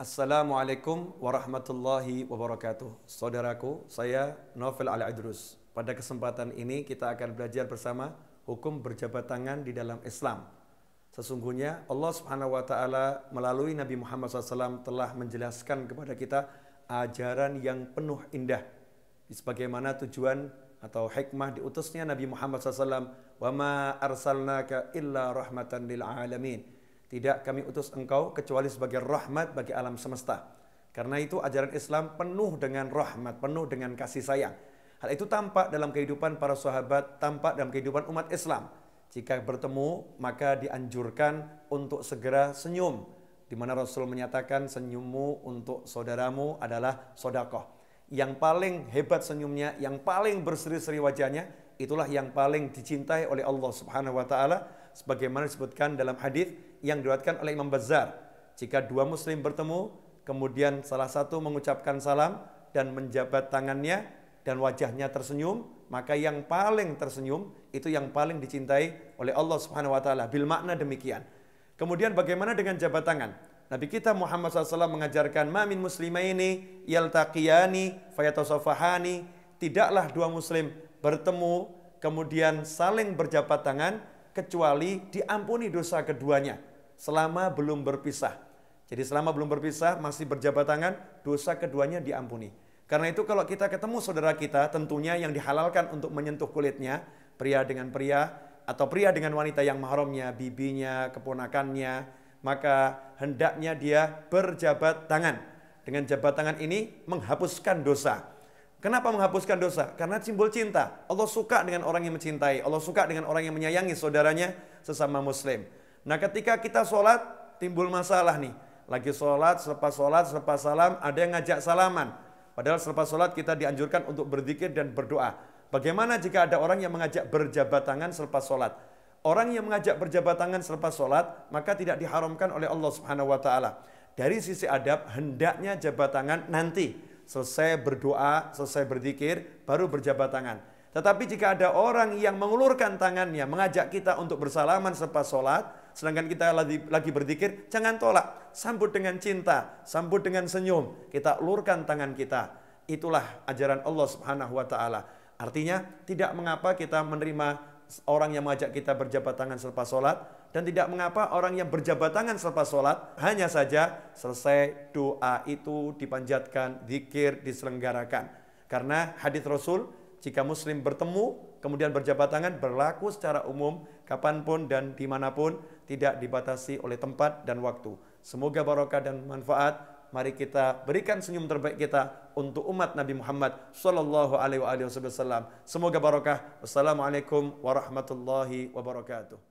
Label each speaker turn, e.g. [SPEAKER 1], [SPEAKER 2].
[SPEAKER 1] Assalamualaikum warahmatullahi wabarakatuh. Saudaraku, saya Novel Al-Idrus. Pada kesempatan ini kita akan belajar bersama hukum berjabat tangan di dalam Islam. Sesungguhnya Allah Subhanahu wa taala melalui Nabi Muhammad SAW telah menjelaskan kepada kita ajaran yang penuh indah. Sebagaimana tujuan atau hikmah diutusnya Nabi Muhammad SAW, "Wa ma arsalnaka illa rahmatan lil alamin." Tidak kami utus engkau kecuali sebagai rahmat bagi alam semesta. Karena itu ajaran Islam penuh dengan rahmat, penuh dengan kasih sayang. Hal itu tampak dalam kehidupan para sahabat, tampak dalam kehidupan umat Islam. Jika bertemu, maka dianjurkan untuk segera senyum. Di mana Rasul menyatakan senyummu untuk saudaramu adalah sodakoh. Yang paling hebat senyumnya, yang paling berseri-seri wajahnya, itulah yang paling dicintai oleh Allah Subhanahu wa taala sebagaimana disebutkan dalam hadis yang diriwayatkan oleh Imam Bazar. Jika dua muslim bertemu, kemudian salah satu mengucapkan salam dan menjabat tangannya dan wajahnya tersenyum, maka yang paling tersenyum itu yang paling dicintai oleh Allah Subhanahu wa taala. Bil makna demikian. Kemudian bagaimana dengan jabat tangan? Nabi kita Muhammad SAW mengajarkan mamin muslimaini yaltaqiyani fayatasafahani tidaklah dua muslim bertemu kemudian saling berjabat tangan kecuali diampuni dosa keduanya selama belum berpisah. Jadi selama belum berpisah masih berjabat tangan, dosa keduanya diampuni. Karena itu kalau kita ketemu saudara kita, tentunya yang dihalalkan untuk menyentuh kulitnya, pria dengan pria, atau pria dengan wanita yang mahramnya, bibinya, keponakannya, maka hendaknya dia berjabat tangan. Dengan jabat tangan ini menghapuskan dosa. Kenapa menghapuskan dosa? Karena simbol cinta. Allah suka dengan orang yang mencintai. Allah suka dengan orang yang menyayangi saudaranya sesama muslim. Nah ketika kita sholat timbul masalah nih. Lagi sholat, selepas sholat, selepas salam ada yang ngajak salaman. Padahal selepas sholat kita dianjurkan untuk berzikir dan berdoa. Bagaimana jika ada orang yang mengajak berjabat tangan selepas sholat? Orang yang mengajak berjabat tangan selepas sholat maka tidak diharamkan oleh Allah Subhanahu wa taala. Dari sisi adab hendaknya jabat tangan nanti selesai berdoa, selesai berzikir baru berjabat tangan. Tetapi jika ada orang yang mengulurkan tangannya, mengajak kita untuk bersalaman selepas sholat, sedangkan kita lagi, lagi berzikir, jangan tolak. Sambut dengan cinta, sambut dengan senyum. Kita ulurkan tangan kita. Itulah ajaran Allah Subhanahu wa taala. Artinya, tidak mengapa kita menerima orang yang mengajak kita berjabat tangan selepas sholat, dan tidak mengapa orang yang berjabat tangan selepas sholat, hanya saja selesai doa itu dipanjatkan, zikir diselenggarakan. Karena hadis Rasul jika muslim bertemu kemudian berjabat tangan berlaku secara umum kapanpun dan dimanapun tidak dibatasi oleh tempat dan waktu. Semoga barokah dan manfaat. Mari kita berikan senyum terbaik kita untuk umat Nabi Muhammad Sallallahu Alaihi Wasallam. Semoga barokah. Wassalamualaikum warahmatullahi wabarakatuh.